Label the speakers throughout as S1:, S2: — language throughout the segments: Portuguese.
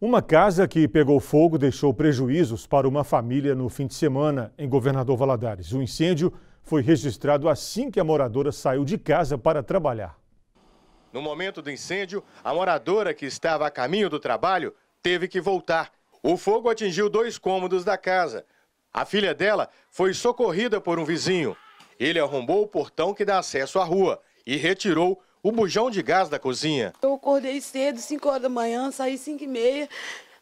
S1: Uma casa que pegou fogo deixou prejuízos para uma família no fim de semana em Governador Valadares. O incêndio foi registrado assim que a moradora saiu de casa para trabalhar.
S2: No momento do incêndio, a moradora que estava a caminho do trabalho teve que voltar. O fogo atingiu dois cômodos da casa. A filha dela foi socorrida por um vizinho. Ele arrombou o portão que dá acesso à rua e retirou o bujão de gás da cozinha.
S3: Eu acordei cedo, 5 horas da manhã, saí 5 e meia.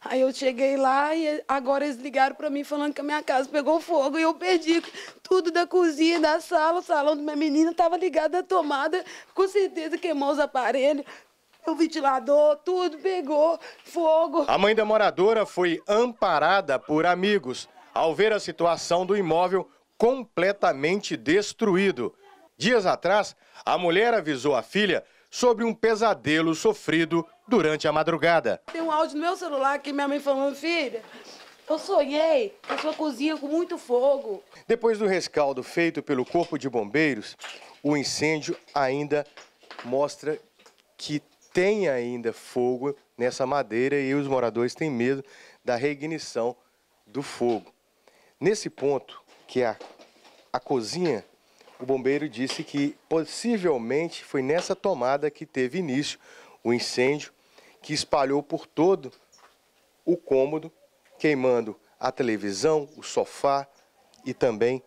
S3: Aí eu cheguei lá e agora eles ligaram para mim falando que a minha casa pegou fogo e eu perdi tudo da cozinha, da sala, o salão da minha menina estava ligado à tomada, com certeza queimou os aparelhos, o ventilador, tudo pegou fogo.
S2: A mãe da moradora foi amparada por amigos ao ver a situação do imóvel completamente destruído. Dias atrás, a mulher avisou a filha sobre um pesadelo sofrido durante a madrugada.
S3: Tem um áudio no meu celular que minha mãe falando, filha, eu sonhei na sua cozinha com muito fogo.
S2: Depois do rescaldo feito pelo Corpo de Bombeiros, o incêndio ainda mostra que tem ainda fogo nessa madeira e os moradores têm medo da reignição do fogo. Nesse ponto, que é a, a cozinha o bombeiro disse que possivelmente foi nessa tomada que teve início o incêndio que espalhou por todo o cômodo, queimando a televisão, o sofá e também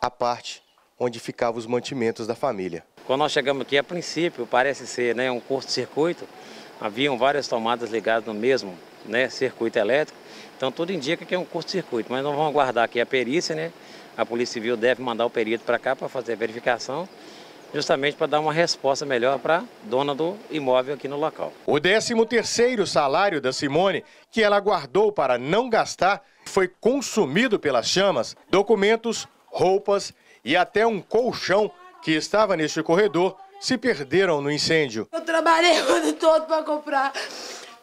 S2: a parte onde ficavam os mantimentos da família.
S4: Quando nós chegamos aqui, a princípio parece ser né, um curto-circuito, haviam várias tomadas ligadas no mesmo né, circuito elétrico, então tudo indica que é um curto-circuito, mas nós vamos aguardar aqui a perícia, né, a Polícia Civil deve mandar o perito para cá para fazer a verificação justamente para dar uma resposta melhor para a dona do imóvel aqui no local.
S2: O 13º salário da Simone, que ela guardou para não gastar, foi consumido pelas chamas, documentos, roupas e até um colchão que estava neste corredor se perderam no incêndio. Eu
S3: trabalhei o ano todo para comprar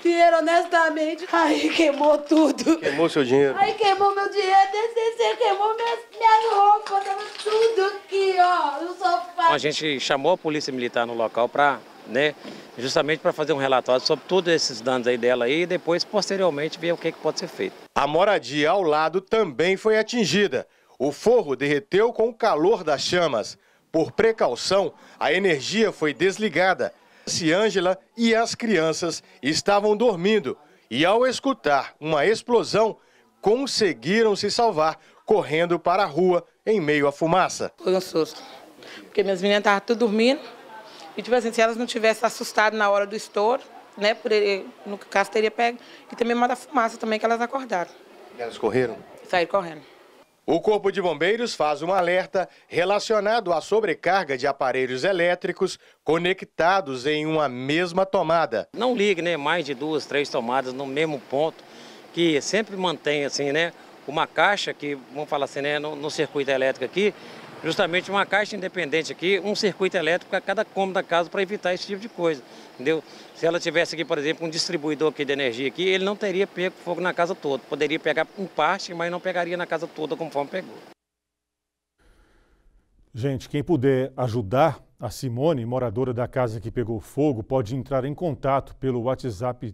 S3: dinheiro honestamente. Aí queimou tudo.
S2: Queimou seu dinheiro?
S3: Aí queimou meu dinheiro, DCC, queimou minhas, minhas roupas, tava tudo aqui, ó, no sofá. A
S2: gente chamou
S4: a polícia militar no local pra, né, justamente para fazer um relatório sobre todos esses danos aí
S2: dela aí, e depois, posteriormente, ver o que, que pode ser feito. A moradia ao lado também foi atingida. O forro derreteu com o calor das chamas. Por precaução, a energia foi desligada se Ângela e as crianças estavam dormindo e, ao escutar uma explosão, conseguiram se salvar correndo para a rua em meio à fumaça. Foi um susto,
S3: porque minhas meninas estavam tudo dormindo e, tipo assim, se elas não tivessem assustado na hora do estouro, né, por ele, no caso teria pego, e também manda fumaça também que elas acordaram. E elas correram? Saíram correndo.
S2: O Corpo de Bombeiros faz um alerta relacionado à sobrecarga de aparelhos elétricos conectados em uma mesma tomada.
S4: Não ligue né, mais de duas, três tomadas no mesmo ponto, que sempre mantém assim, né, uma caixa que, vamos falar assim, né, no, no circuito elétrico aqui, justamente uma caixa independente aqui, um circuito elétrico a cada cômodo da casa para evitar esse tipo de coisa, entendeu? Se ela tivesse aqui, por exemplo, um distribuidor aqui de energia aqui, ele não teria pego fogo na casa toda. Poderia pegar em parte, mas não pegaria na casa toda conforme pegou.
S1: Gente, quem puder ajudar a Simone, moradora da casa que pegou fogo, pode entrar em contato pelo WhatsApp